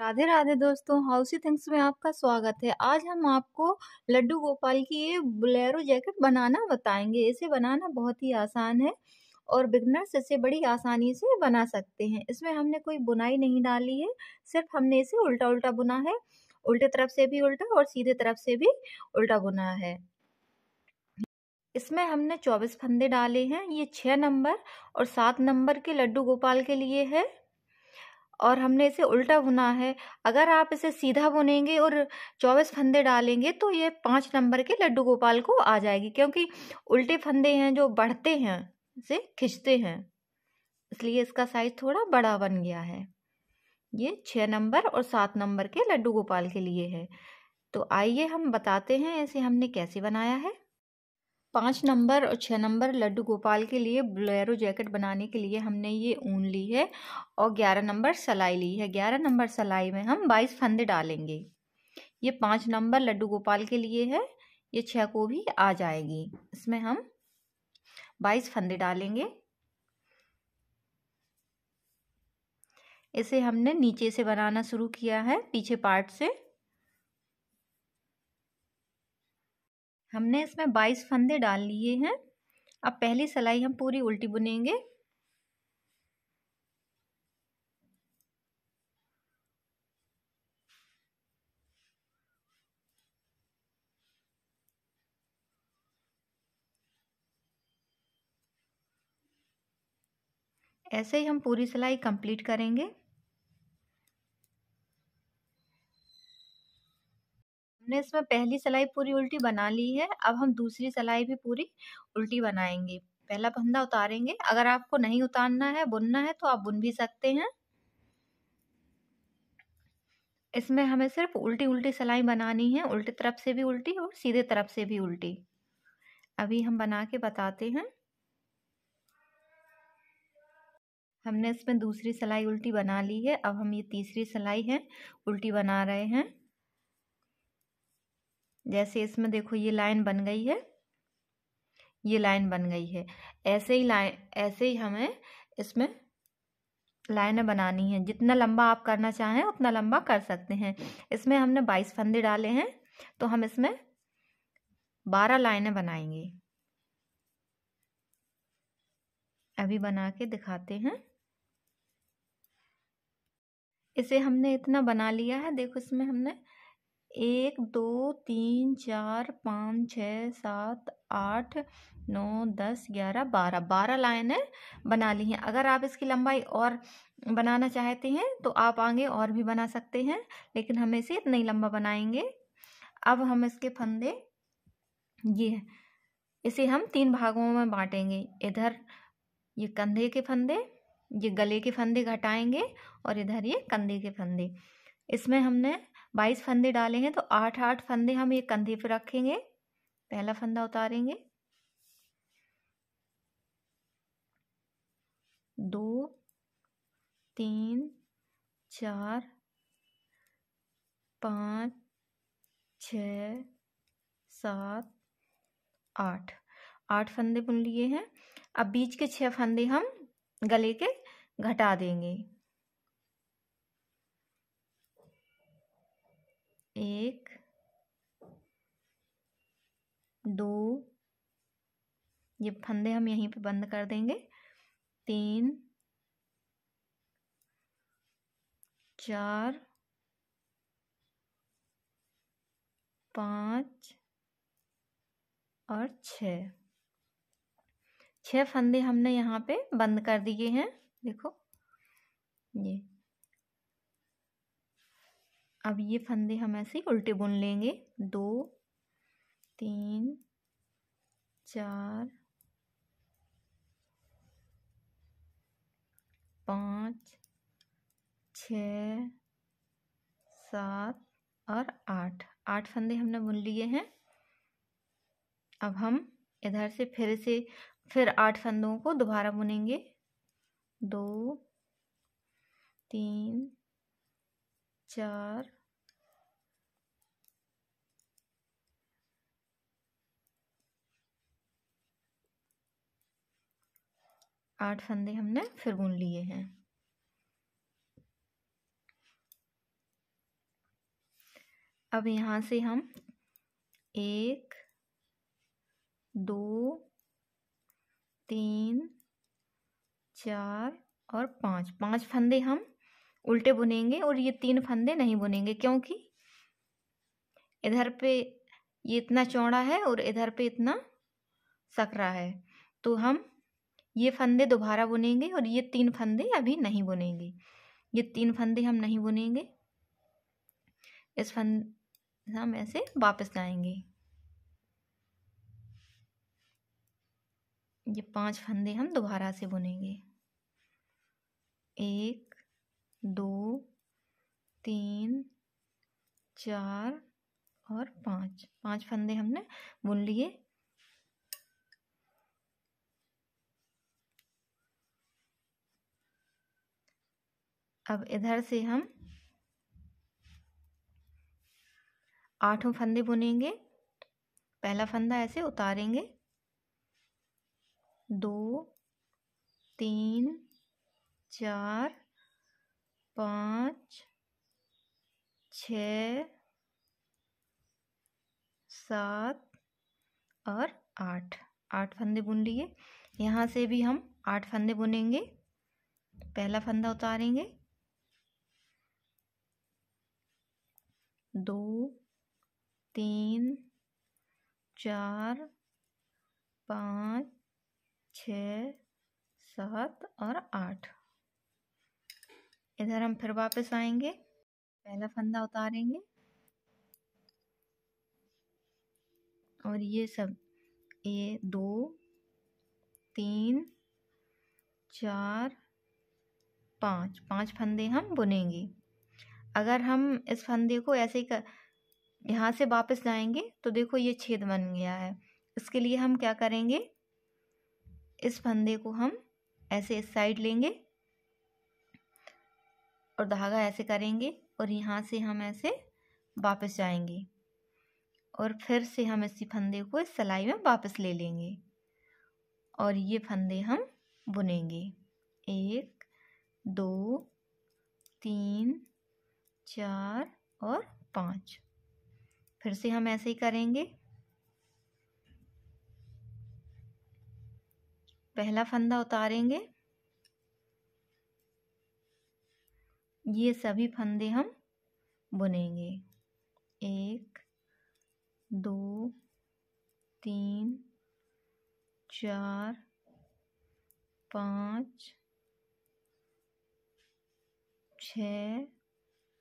राधे राधे दोस्तों हाउसी थिंग्स में आपका स्वागत है आज हम आपको लड्डू गोपाल की ये बुलेरो जैकेट बनाना बताएंगे इसे बनाना बहुत ही आसान है और बिगनर्स इसे बड़ी आसानी से बना सकते हैं इसमें हमने कोई बुनाई नहीं डाली है सिर्फ हमने इसे उल्टा उल्टा बुना है उल्टे तरफ से भी उल्टा और सीधे तरफ से भी उल्टा बुना है इसमें हमने चौबीस फंदे डाले हैं ये छः नंबर और सात नंबर के लड्डू गोपाल के लिए है और हमने इसे उल्टा बुना है अगर आप इसे सीधा बुनेंगे और चौबीस फंदे डालेंगे तो ये पाँच नंबर के लड्डू गोपाल को आ जाएगी क्योंकि उल्टे फंदे हैं जो बढ़ते हैं से खिंचते हैं इसलिए इसका साइज थोड़ा बड़ा बन गया है ये छः नंबर और सात नंबर के लड्डू गोपाल के लिए है तो आइए हम बताते हैं इसे हमने कैसे बनाया है पाँच नंबर और छः नंबर लड्डू गोपाल के लिए ब्लैरो जैकेट बनाने के लिए हमने ये ऊन ली है और ग्यारह नंबर सलाई ली है ग्यारह नंबर सलाई में हम बाईस फंदे डालेंगे ये पाँच नंबर लड्डू गोपाल के लिए है ये छः को भी आ जाएगी इसमें हम बाईस फंदे डालेंगे इसे हमने नीचे से बनाना शुरू किया है पीछे पार्ट से हमने इसमें बाईस फंदे डाल लिए हैं अब पहली सिलाई हम पूरी उल्टी बुनेंगे ऐसे ही हम पूरी सिलाई कंप्लीट करेंगे हमने इसमें पहली सिलाई पूरी उल्टी बना ली है अब हम दूसरी सिलाई भी पूरी उल्टी बनाएंगे पहला फंदा उतारेंगे अगर आपको नहीं उतारना है बुनना है तो आप बुन भी सकते हैं इसमें हमें सिर्फ उल्टी उल्टी सलाई बनानी है उल्टी तरफ से भी उल्टी और सीधे तरफ से भी उल्टी अभी हम बना के बताते हैं हमने इसमें दूसरी सलाई उल्टी बना ली है अब हम ये तीसरी सिलाई है उल्टी बना रहे हैं जैसे इसमें देखो ये लाइन बन गई है ये लाइन बन गई है ऐसे ही लाइन ऐसे ही हमें इसमें लाइनें बनानी है जितना लंबा आप करना चाहें उतना लंबा कर सकते हैं इसमें हमने बाईस फंदे डाले हैं तो हम इसमें बारह लाइनें बनाएंगे अभी बना के दिखाते हैं इसे हमने इतना बना लिया है देखो इसमें हमने एक दो तीन चार पाँच छः सात आठ नौ दस ग्यारह बारह बारह लाइनें बना ली हैं अगर आप इसकी लंबाई और बनाना चाहते हैं तो आप आगे और भी बना सकते हैं लेकिन हम इसे इतना ही लंबा बनाएंगे अब हम इसके फंदे ये इसे हम तीन भागों में बांटेंगे इधर ये कंधे के फंदे ये गले के फंदे घटाएंगे और इधर ये कंधे के फंदे इसमें हमने बाईस फंदे डाले हैं तो आठ आठ फंदे हम एक कंधे पर रखेंगे पहला फंदा उतारेंगे दो तीन चार पाँच छ सात आठ आठ फंदे बुन लिए हैं अब बीच के छह फंदे हम गले के घटा देंगे एक दो ये फंदे हम यहीं पे बंद कर देंगे तीन चार पाँच और छ छः फंदे हमने यहाँ पे बंद कर दिए हैं देखो ये अब ये फंदे हम ऐसे उल्टे बुन लेंगे दो तीन चार पाँच छ सात और आठ आठ फंदे हमने बुन लिए हैं अब हम इधर से फिर से फिर आठ फंदों को दोबारा बुनेंगे दो तीन चार आठ फंदे हमने फिर बुन लिए हैं अब यहाँ से हम एक दो तीन चार और पाँच पांच फंदे हम उल्टे बुनेंगे और ये तीन फंदे नहीं बुनेंगे क्योंकि इधर पे ये इतना चौड़ा है और इधर पे इतना सकरा है तो हम ये फंदे दोबारा बुनेंगे और ये तीन फंदे अभी नहीं बुनेंगे ये तीन फंदे हम नहीं बुनेंगे इस फंद हम ऐसे वापस लाएंगे ये पांच फंदे हम दोबारा से बुनेंगे एक दो तीन चार और पाँच पांच फंदे हमने बुन लिए अब इधर से हम आठों फंदे बुनेंगे पहला फंदा ऐसे उतारेंगे दो तीन चार पाँच छ सात और आठ आठ फंदे बुन लिए यहाँ से भी हम आठ फंदे बुनेंगे पहला फंदा उतारेंगे दो तीन चार पाँच छ सात और आठ इधर हम फिर वापस आएंगे पहला फंदा उतारेंगे और ये सब ए दो तीन चार पाँच पाँच फंदे हम बुनेंगे अगर हम इस फंदे को ऐसे कर यहाँ से वापस लाएंगे तो देखो ये छेद बन गया है इसके लिए हम क्या करेंगे इस फंदे को हम ऐसे इस साइड लेंगे और धागा ऐसे करेंगे और यहाँ से हम ऐसे वापस जाएंगे और फिर से हम इसी फंदे को इस सिलाई में वापस ले लेंगे और ये फंदे हम बुनेंगे एक दो तीन चार और पाँच फिर से हम ऐसे ही करेंगे पहला फंदा उतारेंगे ये सभी फंदे हम बुनेंगे एक दो तीन चार पाँच छ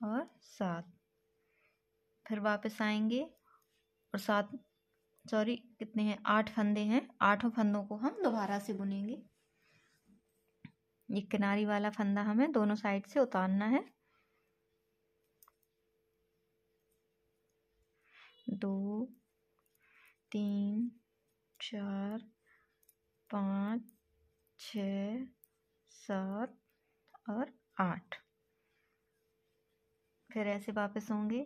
और सात फिर वापस आएंगे और सात सॉरी कितने हैं आठ फंदे हैं आठों फंदों को हम दोबारा से बुनेंगे ये किनारी वाला फंदा हमें दोनों साइड से उतारना है दो तीन चार पाँच छ सात और आठ फिर ऐसे वापस होंगे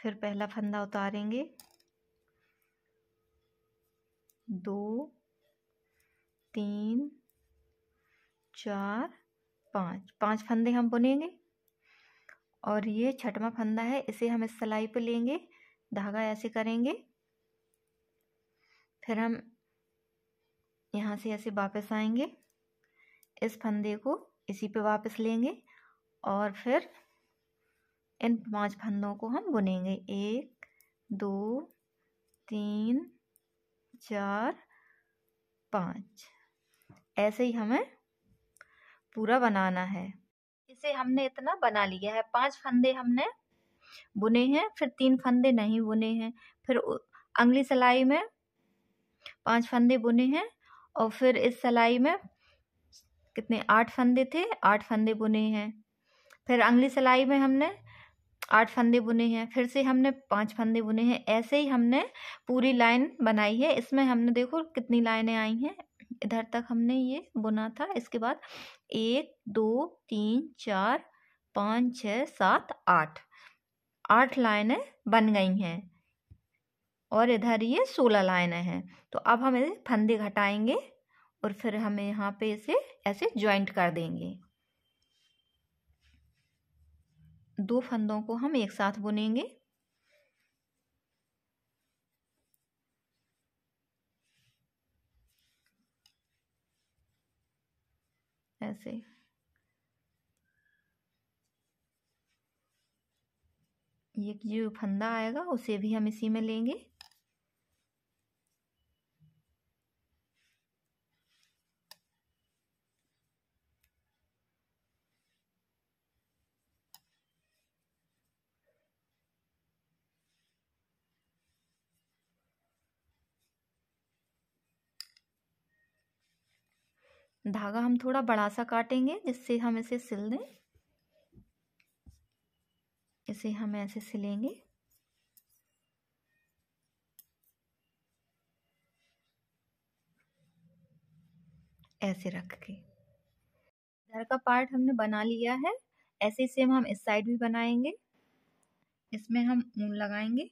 फिर पहला फंदा उतारेंगे दो तीन चार पाँच पांच फंदे हम बुनेंगे और ये छठवा फंदा है इसे हम इस सिलाई पर लेंगे धागा ऐसे करेंगे फिर हम यहाँ से ऐसे वापस आएंगे इस फंदे को इसी पे वापस लेंगे और फिर इन पाँच फंदों को हम बुनेंगे एक दो तीन चार पाँच ऐसे ही हमें पूरा बनाना है इसे हमने इतना बना लिया है पांच फंदे हमने बुने हैं फिर तीन फंदे नहीं बुने हैं फिर अंगली सिलाई में पांच फंदे बुने हैं और फिर इस सिलाई में कितने आठ फंदे थे आठ फंदे बुने हैं फिर अंगली सिलाई में हमने आठ फंदे बुने हैं फिर से हमने पांच फंदे बुने हैं ऐसे ही हमने पूरी लाइन बनाई है इसमें हमने देखो कितनी लाइनें आई हैं इधर तक हमने ये बुना था इसके बाद एक दो तीन चार पाँच छ सात आठ आठ लाइनें बन गई हैं और इधर ये सोलह लाइनें हैं तो अब हम इसे फंदे घटाएंगे और फिर हमें यहाँ पे इसे ऐसे ज्वाइंट कर देंगे दो फंदों को हम एक साथ बुनेंगे ऐसे ये जो फंदा आएगा उसे भी हम इसी में लेंगे धागा हम थोड़ा बड़ा सा काटेंगे जिससे हम इसे सिल दें इसे हम ऐसे सिलेंगे ऐसे रख के घर का पार्ट हमने बना लिया है ऐसे सेम हम इस साइड भी बनाएंगे इसमें हम ऊन लगाएंगे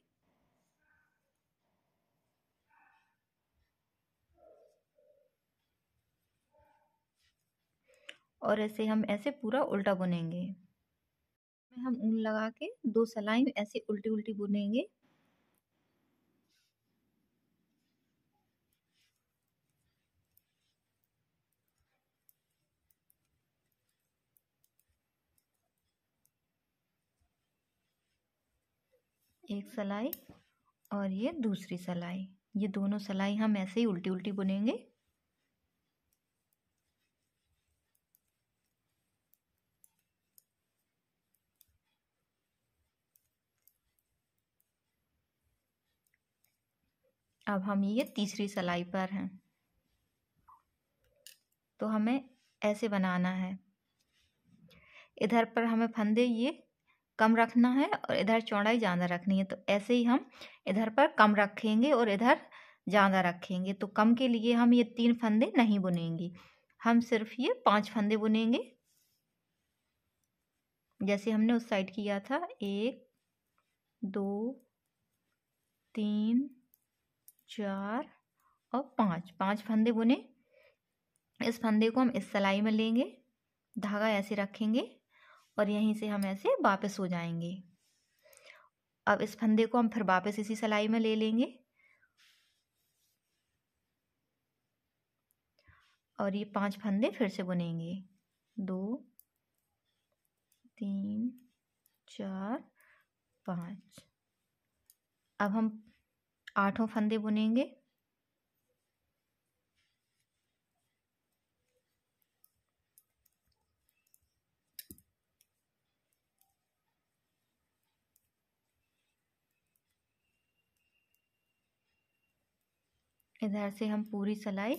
और ऐसे हम ऐसे पूरा उल्टा बुनेंगे हम ऊन लगा के दो सलाई ऐसे उल्टी उल्टी बुनेंगे एक सलाई और ये दूसरी सलाई ये दोनों सलाई हम ऐसे ही उल्टी उल्टी बुनेंगे अब हम ये तीसरी सलाई पर हैं तो हमें ऐसे बनाना है इधर पर हमें फंदे ये कम रखना है और इधर चौड़ाई ज़्यादा रखनी है तो ऐसे ही हम इधर पर कम रखेंगे और इधर ज़्यादा रखेंगे तो कम के लिए हम ये तीन फंदे नहीं बुनेंगे हम सिर्फ ये पांच फंदे बुनेंगे जैसे हमने उस साइड किया था एक दो तीन चार और पाँच पाँच फंदे बुने इस फंदे को हम इस सलाई में लेंगे धागा ऐसे रखेंगे और यहीं से हम ऐसे वापस हो जाएंगे अब इस फंदे को हम फिर वापस इसी सिलाई में ले लेंगे और ये पांच फंदे फिर से बुनेंगे दो तीन चार पाँच अब हम आठों फंदे बुनेंगे इधर से हम पूरी सलाई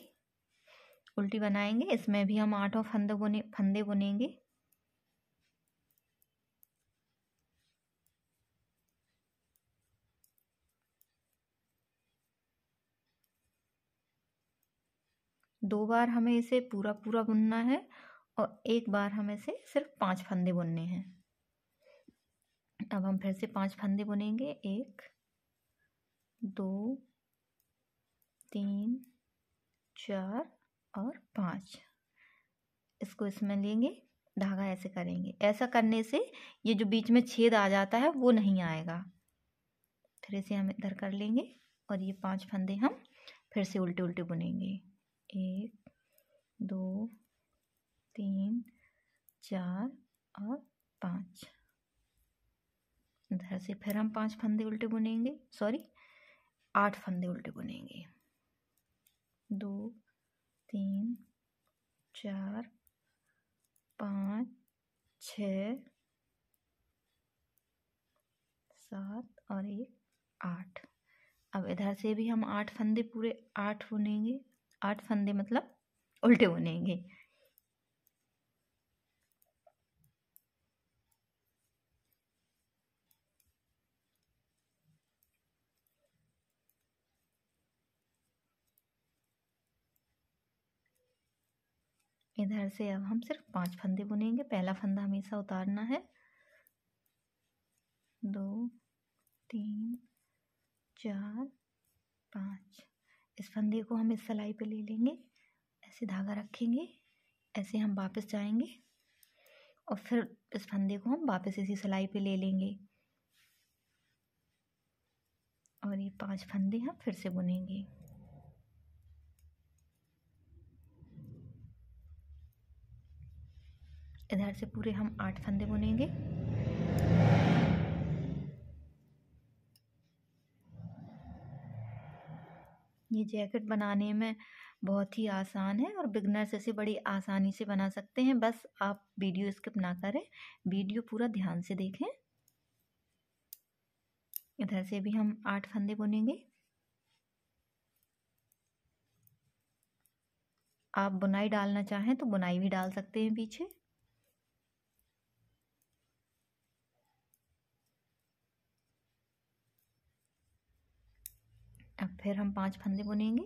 उल्टी बनाएंगे इसमें भी हम आठों फंदे बुने फंदे बुनेंगे दो बार हमें इसे पूरा पूरा बुनना है और एक बार हमें इसे सिर्फ पांच फंदे बुनने हैं अब हम फिर से पांच फंदे बुनेंगे एक दो तीन चार और पाँच इसको इसमें लेंगे धागा ऐसे करेंगे ऐसा करने से ये जो बीच में छेद आ जाता है वो नहीं आएगा फिर इसे हम इधर कर लेंगे और ये पांच फंदे हम फिर से उल्टे उल्टे बुनेंगे एक दो तीन चार और पाँच इधर से फिर हम पांच फंदे उल्टे बुनेंगे सॉरी आठ फंदे उल्टे बुनेंगे दो तीन चार पाँच छ सात और एक आठ अब इधर से भी हम आठ फंदे पूरे आठ बुनेंगे आठ फंदे मतलब उल्टे बुनेंगे इधर से अब हम सिर्फ पांच फंदे बुनेंगे पहला फंदा हमेशा उतारना है दो तीन चार पाँच इस फंदे को हम इस सिलाई पे ले लेंगे ऐसे धागा रखेंगे ऐसे हम वापस जाएंगे और फिर इस फंदे को हम वापस इसी सिलाई पे ले लेंगे और ये पांच फंदे हम फिर से बुनेंगे इधर से पूरे हम आठ फंदे बुनेंगे ये जैकेट बनाने में बहुत ही आसान है और बिगनर्स इसे बड़ी आसानी से बना सकते हैं बस आप वीडियो स्किप ना करें वीडियो पूरा ध्यान से देखें इधर से भी हम आठ फंदे बुनेंगे आप बुनाई डालना चाहें तो बुनाई भी डाल सकते हैं पीछे फिर हम पांच फंदे बुनेंगे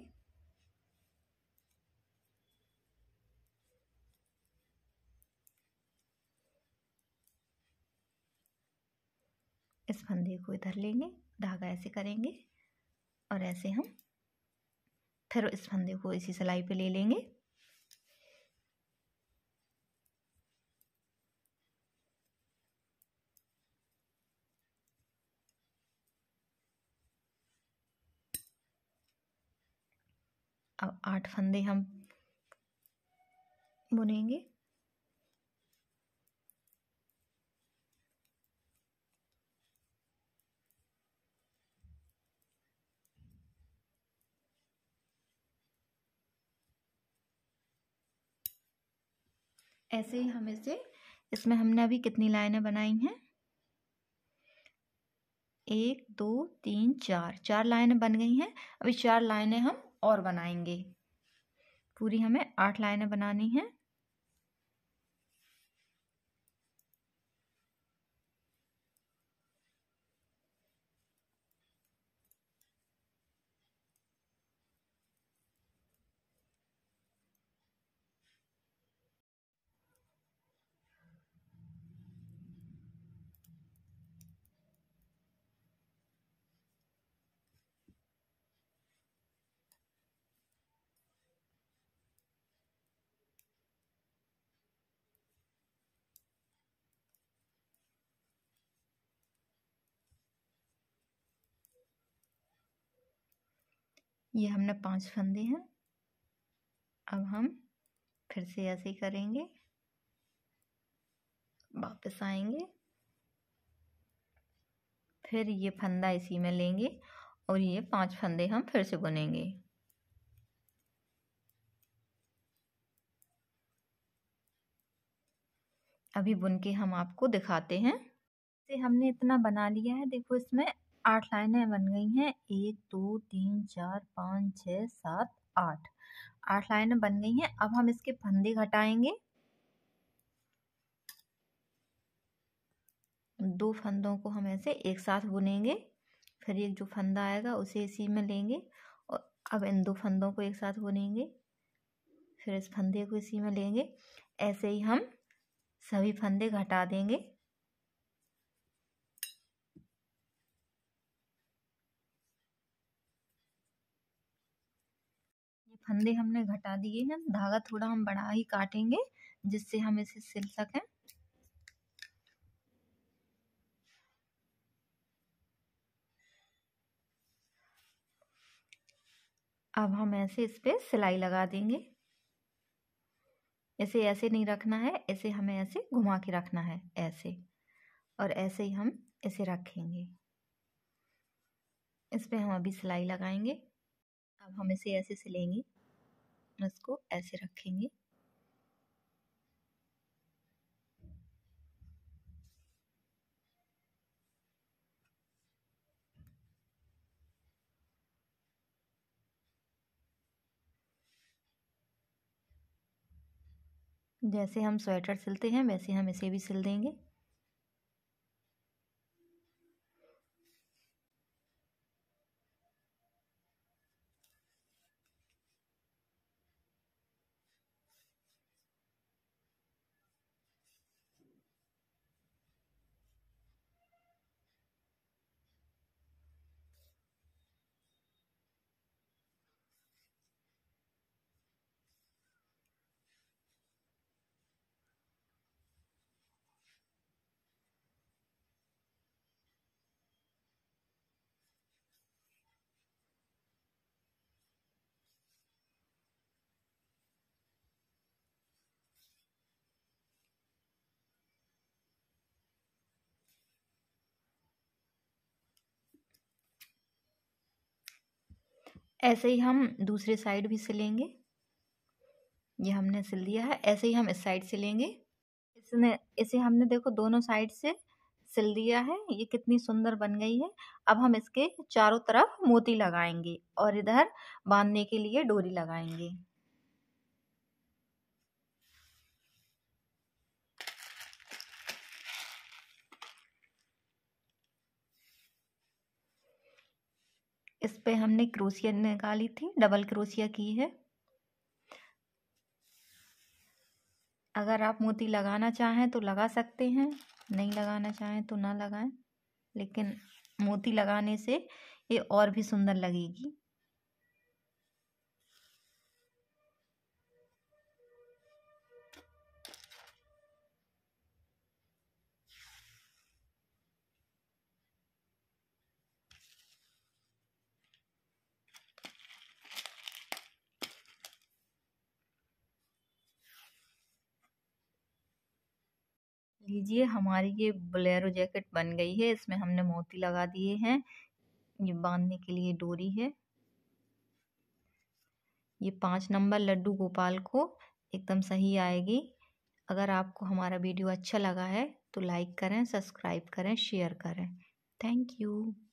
इस फंदे को इधर लेंगे धागा ऐसे करेंगे और ऐसे हम फिर इस फंदे को इसी सिलाई पे ले लेंगे अब आठ फंदे हम बुनेंगे ऐसे ही हम इसे इसमें हमने अभी कितनी लाइनें बनाई हैं एक दो तीन चार चार लाइनें बन गई हैं अभी चार लाइनें हम और बनाएंगे पूरी हमें आठ लाइनें बनानी हैं ये हमने पांच फंदे हैं अब हम फिर से ऐसे करेंगे वापस आएंगे फिर ये फंदा इसी में लेंगे और ये पांच फंदे हम फिर से बुनेंगे अभी बुन के हम आपको दिखाते हैं हमने इतना बना लिया है देखो इसमें आठ लाइनें बन गई हैं एक दो तीन चार पाँच छः सात आठ आठ लाइनें बन गई हैं अब हम इसके फंदे घटाएंगे दो फंदों को हम ऐसे एक साथ बुनेंगे फिर एक जो फंदा आएगा उसे इसी में लेंगे और अब इन दो फंदों को एक साथ बुनेंगे फिर इस फंदे को इसी में लेंगे ऐसे ही हम सभी फंदे घटा देंगे फंदे हमने घटा दिए हैं धागा थोड़ा हम बड़ा ही काटेंगे जिससे हम इसे सिल सकें अब हम ऐसे इस पर सिलाई लगा देंगे इसे ऐसे नहीं रखना है इसे हमें ऐसे घुमा के रखना है ऐसे और ऐसे ही हम इसे रखेंगे इस पर हम अभी सिलाई लगाएंगे अब हम इसे ऐसे सिलेंगे अपन उसको ऐसे रखेंगे जैसे हम स्वेटर सिलते हैं वैसे हम इसे भी सिल देंगे ऐसे ही हम दूसरे साइड भी सिलेंगे ये हमने सिल दिया है ऐसे ही हम इस साइड सिलेंगे इसने इसे हमने देखो दोनों साइड से सिल दिया है ये कितनी सुंदर बन गई है अब हम इसके चारों तरफ मोती लगाएंगे और इधर बांधने के लिए डोरी लगाएंगे इस पे हमने क्रोशिया निकाली थी डबल क्रोशिया की है अगर आप मोती लगाना चाहें तो लगा सकते हैं नहीं लगाना चाहें तो ना लगाएं लेकिन मोती लगाने से ये और भी सुंदर लगेगी लीजिए हमारी ये बोलेरो जैकेट बन गई है इसमें हमने मोती लगा दिए हैं ये बांधने के लिए डोरी है ये पाँच नंबर लड्डू गोपाल को एकदम सही आएगी अगर आपको हमारा वीडियो अच्छा लगा है तो लाइक करें सब्सक्राइब करें शेयर करें थैंक यू